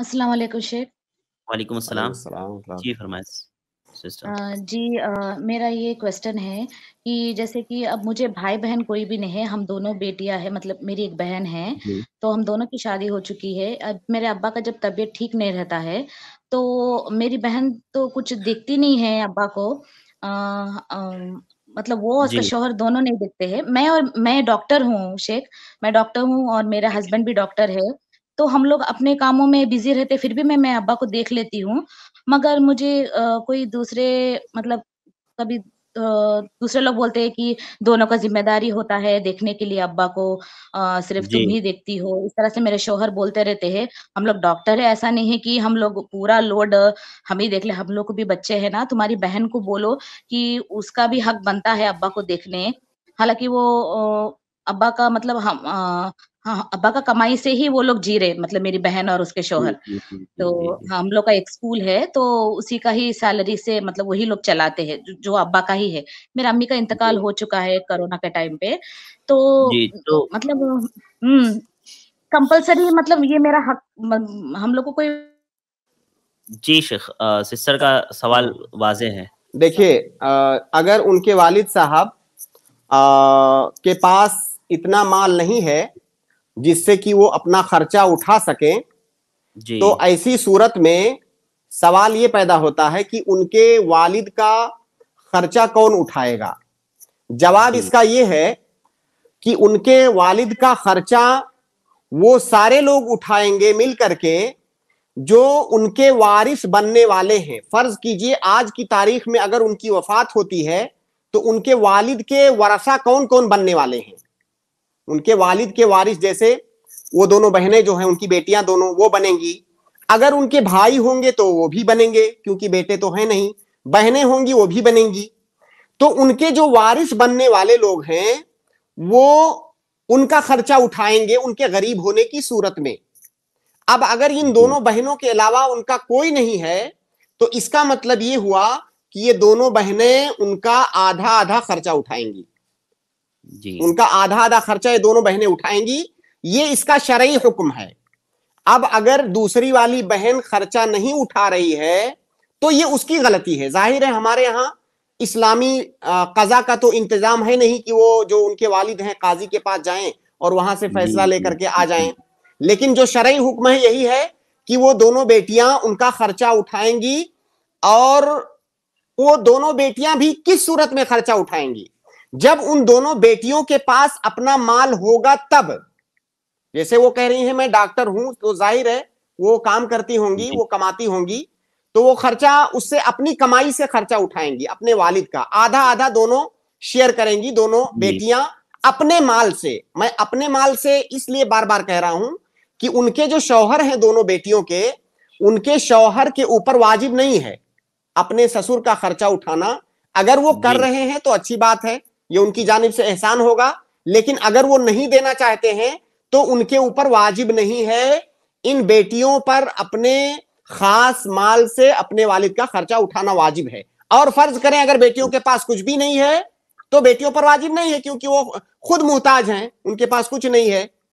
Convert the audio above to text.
अस्सलाम वालेकुम शेख वालेकुम अस्सलाम जी फरमाइए जी आ, मेरा ये क्वेश्चन है कि जैसे कि अब मुझे भाई बहन कोई भी नहीं है हम दोनों बेटियां हैं मतलब मेरी एक बहन है तो हम दोनों की शादी हो चुकी है अब मेरे अब्बा का जब तबीयत ठीक नहीं रहता है तो मेरी बहन तो कुछ देखती नहीं है अब्बा को आ, आ, मतलब वो और उसका शोहर दोनों नहीं देखते हैं मैं और मैं डॉक्टर हूँ शेख मैं डॉक्टर हूँ और मेरा हस्बैंड भी डॉक्टर है तो हम लोग अपने कामों में बिजी रहते फिर भी मैं मैं अब्बा को देख लेती हूँ मगर मुझे आ, कोई दूसरे मतलब कभी दूसरे लोग बोलते हैं कि दोनों का जिम्मेदारी होता है देखने के लिए अब्बा को आ, सिर्फ तुम ही देखती हो इस तरह से मेरे शोहर बोलते रहते हैं हम लोग डॉक्टर है ऐसा नहीं है कि हम लोग पूरा लोड हम ही देख ले हम लोग को भी बच्चे है ना तुम्हारी बहन को बोलो कि उसका भी हक बनता है अब्बा को देखने हालांकि वो अब्बा का मतलब हम हाँ, हाँ अब्बा का कमाई से ही वो लोग जी रहे मतलब मेरी बहन और उसके शोहर तो हम लोग का एक स्कूल है तो उसी का ही सैलरी से मतलब वही लोग चलाते हैं जो अब्बा का ही है मेरे अम्मी का इंतकाल हो चुका है कोरोना के टाइम पे तो, तो मतलब हम्म कंपलसरी मतलब ये मेरा हक हम लोग को कोई जी शेख सिस्टर का सवाल वाजे है देखिए अगर उनके वालिद साहब के पास इतना माल नहीं है जिससे कि वो अपना खर्चा उठा सके तो ऐसी सूरत में सवाल ये पैदा होता है कि उनके वालिद का खर्चा कौन उठाएगा जवाब इसका ये है कि उनके वालिद का खर्चा वो सारे लोग उठाएंगे मिल करके जो उनके वारिस बनने वाले हैं फर्ज कीजिए आज की तारीख में अगर उनकी वफात होती है तो उनके वालिद के वरसा कौन कौन बनने वाले हैं उनके वालिद के वारिस जैसे वो दोनों बहनें जो हैं उनकी बेटियां दोनों वो बनेंगी अगर उनके भाई होंगे तो वो भी बनेंगे क्योंकि बेटे तो हैं नहीं बहनें होंगी वो भी बनेंगी तो उनके जो वारिस बनने वाले लोग हैं वो उनका खर्चा उठाएंगे उनके गरीब होने की सूरत में अब अगर इन दोनों बहनों के अलावा उनका कोई नहीं है तो इसका मतलब ये हुआ कि ये दोनों बहनें उनका आधा आधा खर्चा उठाएंगी जी उनका आधा आधा खर्चा ये दोनों बहनें उठाएंगी ये इसका शरा हुक्म है अब अगर दूसरी वाली बहन खर्चा नहीं उठा रही है तो ये उसकी गलती है जाहिर है हमारे यहाँ इस्लामी कजा का तो इंतजाम है नहीं कि वो जो उनके वालिद हैं काजी के पास जाएं और वहां से फैसला लेकर के आ जाएं लेकिन जो शरय हुक्म है यही है कि वो दोनों बेटियां उनका खर्चा उठाएंगी और वो दोनों बेटियां भी किस सूरत में खर्चा उठाएंगी जब उन दोनों बेटियों के पास अपना माल होगा तब जैसे वो कह रही है मैं डॉक्टर हूं तो जाहिर है वो काम करती होंगी वो कमाती होंगी तो वो खर्चा उससे अपनी कमाई से खर्चा उठाएंगी अपने वालिद का आधा आधा दोनों शेयर करेंगी दोनों बेटियां अपने माल से मैं अपने माल से इसलिए बार बार कह रहा हूं कि उनके जो शौहर हैं दोनों बेटियों के उनके शौहर के ऊपर वाजिब नहीं है अपने ससुर का खर्चा उठाना अगर वो कर रहे हैं तो अच्छी बात है ये उनकी जानब से एहसान होगा लेकिन अगर वो नहीं देना चाहते हैं तो उनके ऊपर वाजिब नहीं है इन बेटियों पर अपने खास माल से अपने वालिद का खर्चा उठाना वाजिब है और फर्ज करें अगर बेटियों के पास कुछ भी नहीं है तो बेटियों पर वाजिब नहीं है क्योंकि वो खुद मोहताज हैं उनके पास कुछ नहीं है